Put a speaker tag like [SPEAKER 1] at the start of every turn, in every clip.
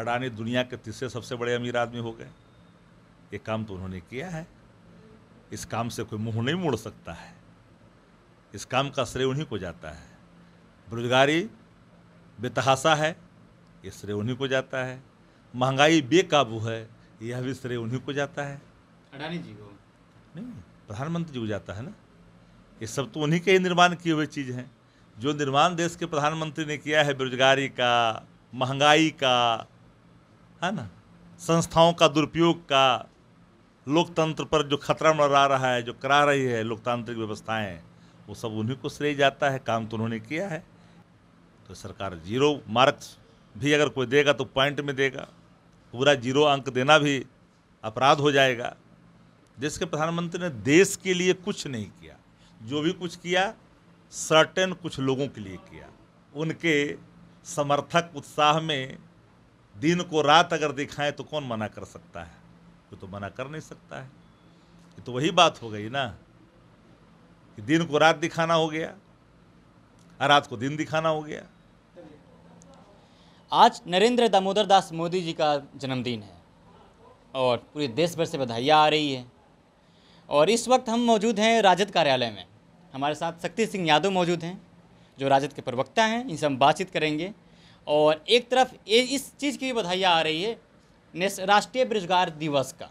[SPEAKER 1] अडानी दुनिया के तीसरे सबसे बड़े अमीर आदमी हो गए ये काम तो उन्होंने किया है इस काम से कोई मुंह नहीं मोड़ सकता है इस काम का श्रेय उन्हीं को जाता है बेरोजगारी बेतहासा है ये श्रेय उन्हीं को जाता है महंगाई बेकाबू है यह भी श्रेय उन्हीं को जाता है अडानी जी को नहीं प्रधानमंत्री जी को जाता है ना ये सब तो उन्हीं के ही निर्माण किए हुए चीज़ हैं जो निर्माण देश के प्रधानमंत्री ने किया है बेरोजगारी का महंगाई का है ना संस्थाओं का दुरुपयोग का लोकतंत्र पर जो खतरा मंडरा रहा है जो करा रही है लोकतांत्रिक व्यवस्थाएं वो सब उन्हीं को श्रेय जाता है काम तो उन्होंने किया है तो सरकार जीरो मार्क्स भी अगर कोई देगा तो पॉइंट में देगा पूरा जीरो अंक देना भी अपराध हो जाएगा देश के प्रधानमंत्री ने देश के लिए कुछ नहीं किया जो भी कुछ किया सर्टेन कुछ लोगों के लिए किया उनके समर्थक उत्साह में दिन को रात अगर दिखाएं तो कौन मना कर सकता है कोई तो मना कर नहीं सकता है ये तो वही बात हो गई ना कि दिन को रात दिखाना हो गया और रात को दिन दिखाना हो गया आज नरेंद्र
[SPEAKER 2] दामोदर दास मोदी जी का जन्मदिन है और पूरे देश भर से बधाइयाँ आ रही है और इस वक्त हम मौजूद हैं राजद कार्यालय में हमारे साथ शक्ति सिंह यादव मौजूद हैं जो राजद के प्रवक्ता हैं इनसे हम बातचीत करेंगे और एक तरफ इस चीज़ की भी बधाइयाँ आ रही है राष्ट्रीय बेरोजगार दिवस का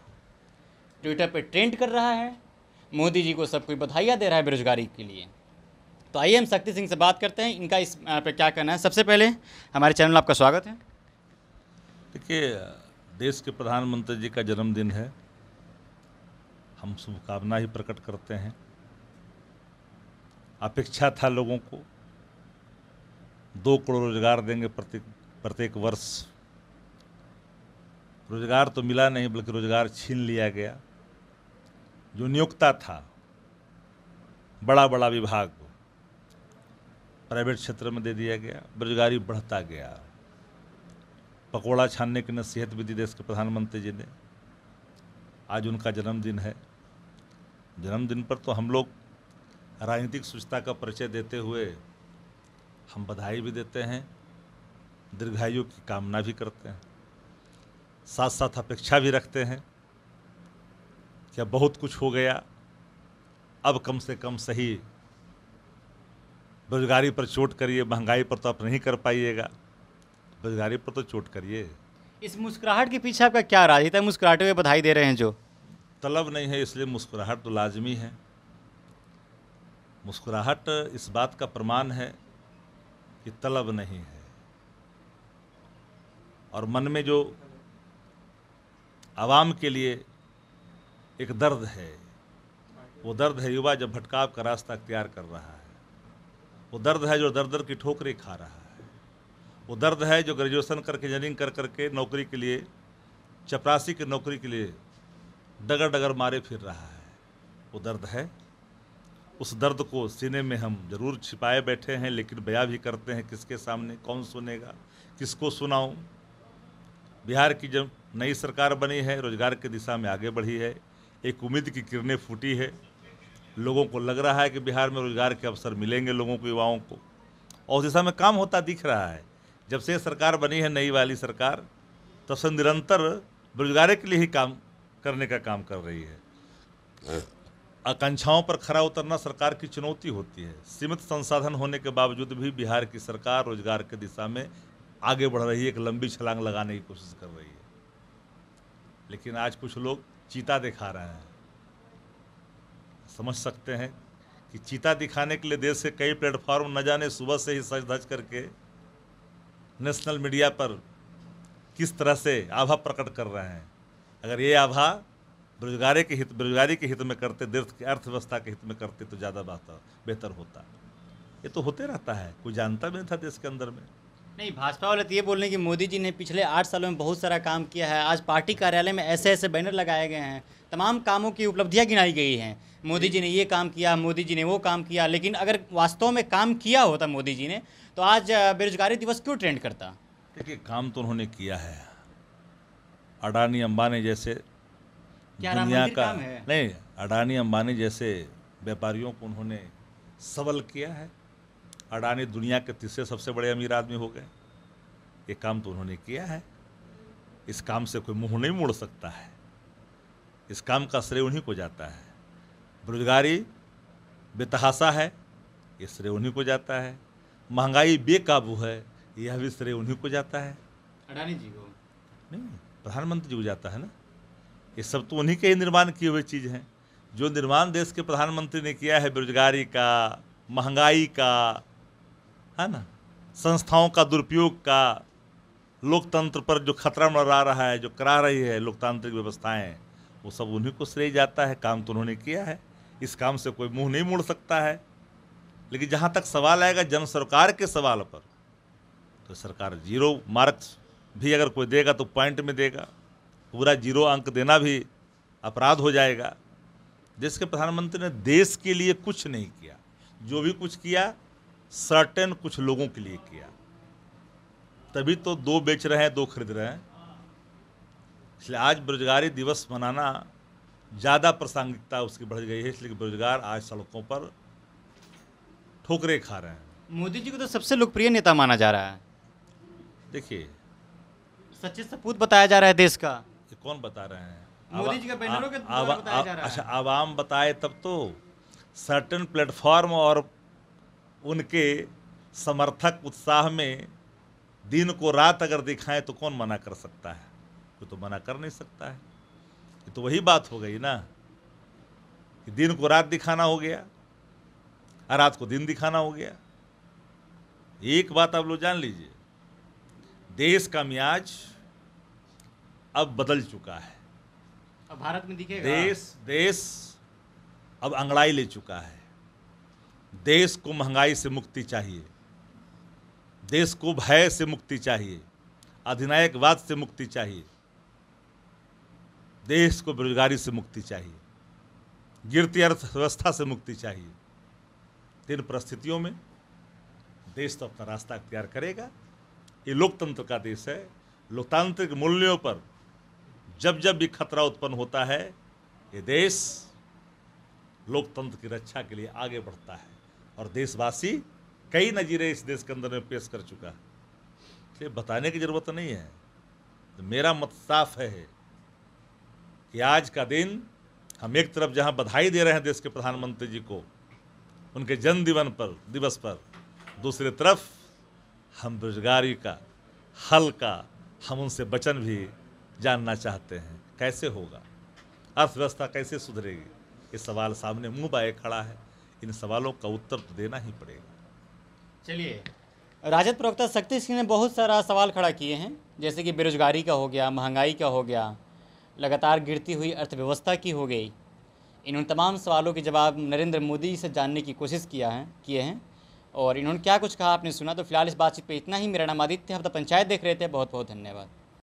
[SPEAKER 2] ट्विटर पे ट्रेंड कर रहा है मोदी जी को सब कोई बधाइयाँ दे रहा है बेरोजगारी के लिए तो आइए हम शक्ति सिंह से बात करते हैं इनका इस पे क्या कहना है सबसे पहले
[SPEAKER 1] हमारे चैनल आपका स्वागत है देखिए देश के प्रधानमंत्री जी का जन्मदिन है हम शुभकामना ही प्रकट करते हैं अपेक्षा था लोगों को दो करोड़ रोजगार देंगे प्रत्येक प्रत्येक वर्ष रोजगार तो मिला नहीं बल्कि रोजगार छीन लिया गया जो नियोक्ता था बड़ा बड़ा विभाग प्राइवेट क्षेत्र में दे दिया गया बेरोजगारी बढ़ता गया पकोड़ा छानने की नसीहत भी दी देश के प्रधानमंत्री जी ने आज उनका जन्मदिन है जन्मदिन पर तो हम लोग राजनीतिक स्वच्छता का परिचय देते हुए हम बधाई भी देते हैं दीर्घायु की कामना भी करते हैं साथ साथ अपेक्षा भी रखते हैं क्या बहुत कुछ हो गया अब कम से कम सही बेरोजगारी पर चोट करिए महंगाई पर तो आप नहीं कर पाइएगा बेरोजगारी पर तो चोट करिए
[SPEAKER 2] इस मुस्कुराहट के पीछे आपका क्या राज है मुस्कुराहटे हुए बधाई दे रहे हैं जो
[SPEAKER 1] तलब नहीं है इसलिए मुस्कुराहट तो लाजमी है मुस्कुराहट इस बात का प्रमाण है कि तलब नहीं है और मन में जो आवाम के लिए एक दर्द है वो दर्द है युवा जब भटकाव का रास्ता अख्तियार कर रहा है वो दर्द है जो दर दर की ठोकरें खा रहा है वो दर्द है जो ग्रेजुएशन करके इंजीनियरिंग कर करके नौकरी के लिए चपरासी की नौकरी के लिए डगर डगर मारे फिर रहा है वो दर्द है उस दर्द को सीने में हम जरूर छिपाए बैठे हैं लेकिन बया भी करते हैं किसके सामने कौन सुनेगा किसको सुनाऊं बिहार की जब नई सरकार बनी है रोजगार की दिशा में आगे बढ़ी है एक उम्मीद की किरणें फूटी है लोगों को लग रहा है कि बिहार में रोजगार के अवसर मिलेंगे लोगों को युवाओं को और उस दिशा में काम होता दिख रहा है जब से सरकार बनी है नई वाली सरकार तब तो से निरंतर बेरोजगारी के लिए ही काम करने का काम कर रही है आकांक्षाओं पर खरा उतरना सरकार की चुनौती होती है सीमित संसाधन होने के बावजूद भी बिहार की सरकार रोजगार की दिशा में आगे बढ़ रही है एक लंबी छलांग लगाने की कोशिश कर रही है लेकिन आज कुछ लोग चीता दिखा रहे हैं समझ सकते हैं कि चीता दिखाने के लिए देश के कई प्लेटफॉर्म न जाने सुबह से ही सज धज करके नेशनल मीडिया पर किस तरह से आभा प्रकट कर रहे हैं अगर ये आभा बेरोजगारी के हित बेरोजगारी के हित में करते की अर्थव्यवस्था के हित में करते तो ज़्यादा बेहतर बेहतर होता ये तो होते रहता है कोई जानता भी नहीं था देश के अंदर में
[SPEAKER 2] नहीं भाजपा वाले तो ये बोल रहे हैं कि मोदी जी ने पिछले आठ सालों में बहुत सारा काम किया है आज पार्टी कार्यालय में ऐसे ऐसे बैनर लगाए गए हैं तमाम कामों की उपलब्धियां गिनाई गई हैं मोदी जी ने ये काम किया मोदी जी ने वो काम किया लेकिन अगर वास्तव में काम किया होता मोदी जी ने तो आज बेरोजगारी दिवस क्यों ट्रेंड करता
[SPEAKER 1] देखिए काम तो उन्होंने किया है अडानी अम्बानी जैसे दुनिया का नहीं अडानी अंबानी जैसे व्यापारियों को उन्होंने सबल किया है अडानी दुनिया के तीसरे सबसे बड़े अमीर आदमी हो गए ये काम तो उन्होंने किया है इस काम से कोई मुंह नहीं मोड़ सकता है इस काम का श्रेय उन्हीं को जाता है बेरोजगारी बेतहासा है ये श्रेय उन्हीं को जाता है महंगाई बेकाबू है यह भी श्रेय उन्हीं को जाता है अडानी जी को नहीं प्रधानमंत्री जी को जाता है ना ये सब तो उन्हीं के ही निर्माण किए हुए चीज़ हैं जो निर्माण देश के प्रधानमंत्री ने किया है बेरोजगारी का महंगाई का है ना संस्थाओं का दुरुपयोग का लोकतंत्र पर जो खतरा मंडरा रहा है जो करा रही है लोकतांत्रिक व्यवस्थाएं वो सब उन्हीं को श्रेय जाता है काम तो उन्होंने किया है इस काम से कोई मुंह नहीं मोड़ सकता है लेकिन जहाँ तक सवाल आएगा जन सरकार के सवाल पर तो सरकार जीरो मार्क्स भी अगर कोई देगा तो पॉइंट में देगा पूरा जीरो अंक देना भी अपराध हो जाएगा देश के प्रधानमंत्री ने देश के लिए कुछ नहीं किया जो भी कुछ किया सर्टेन कुछ लोगों के लिए किया तभी तो दो बेच रहे हैं दो खरीद रहे हैं इसलिए आज बेरोजगारी दिवस मनाना ज़्यादा प्रासंगिकता उसकी बढ़ गई है इसलिए बेरोजगार आज सड़कों पर ठोकरे खा रहे हैं
[SPEAKER 2] मोदी जी को तो सबसे लोकप्रिय नेता माना जा रहा है देखिए सच्चे सपूत बताया जा रहा है देश का
[SPEAKER 1] कौन बता रहे हैं मोदी जी का के अच्छा आवाम बताए तब तो सर्टन प्लेटफॉर्म और उनके समर्थक उत्साह में दिन को रात अगर दिखाएं तो कौन मना कर सकता है कोई तो मना कर नहीं सकता है ये तो वही बात हो गई ना कि दिन को रात दिखाना हो गया और रात को दिन दिखाना हो गया एक बात आप लोग जान लीजिए देश का मियाज अब बदल चुका है
[SPEAKER 2] अब भारत में दिखेगा देश
[SPEAKER 1] देश अब अंगड़ाई ले चुका है देश को महंगाई से मुक्ति चाहिए देश को भय से मुक्ति चाहिए अधिनायकवाद से मुक्ति चाहिए देश को बेरोजगारी से मुक्ति चाहिए गिरती अर्थव्यवस्था से मुक्ति चाहिए तीन परिस्थितियों में देश तो अपना रास्ता अख्तियार करेगा ये लोकतंत्र का देश है लोकतांत्रिक मूल्यों पर जब जब भी खतरा उत्पन्न होता है ये देश लोकतंत्र की रक्षा के लिए आगे बढ़ता है और देशवासी कई नज़ीरें इस देश के अंदर में पेश कर चुका है इसलिए बताने की ज़रूरत नहीं है तो मेरा मत साफ है कि आज का दिन हम एक तरफ जहां बधाई दे रहे हैं देश के प्रधानमंत्री जी को उनके जन्मदिवन पर दिवस पर दूसरी तरफ हम बेरोजगारी का हल का हम उनसे वचन भी जानना चाहते हैं कैसे होगा अर्थव्यवस्था कैसे सुधरेगी ये सवाल सामने मुंह बाए खड़ा है इन सवालों का उत्तर तो देना ही पड़ेगा
[SPEAKER 2] चलिए राजद प्रवक्ता शक्ति सिंह ने बहुत सारा सवाल खड़ा किए हैं जैसे कि बेरोजगारी का हो गया महंगाई का हो गया लगातार गिरती हुई अर्थव्यवस्था की हो गई इन्होंने तमाम सवालों के जवाब नरेंद्र मोदी से जानने की कोशिश किया है किए हैं और इन्होंने क्या कुछ कहा आपने सुना तो फिलहाल इस बातचीत पे इतना ही मेरा नाम आदित्य हफ्ता तो पंचायत देख रहे थे बहुत बहुत धन्यवाद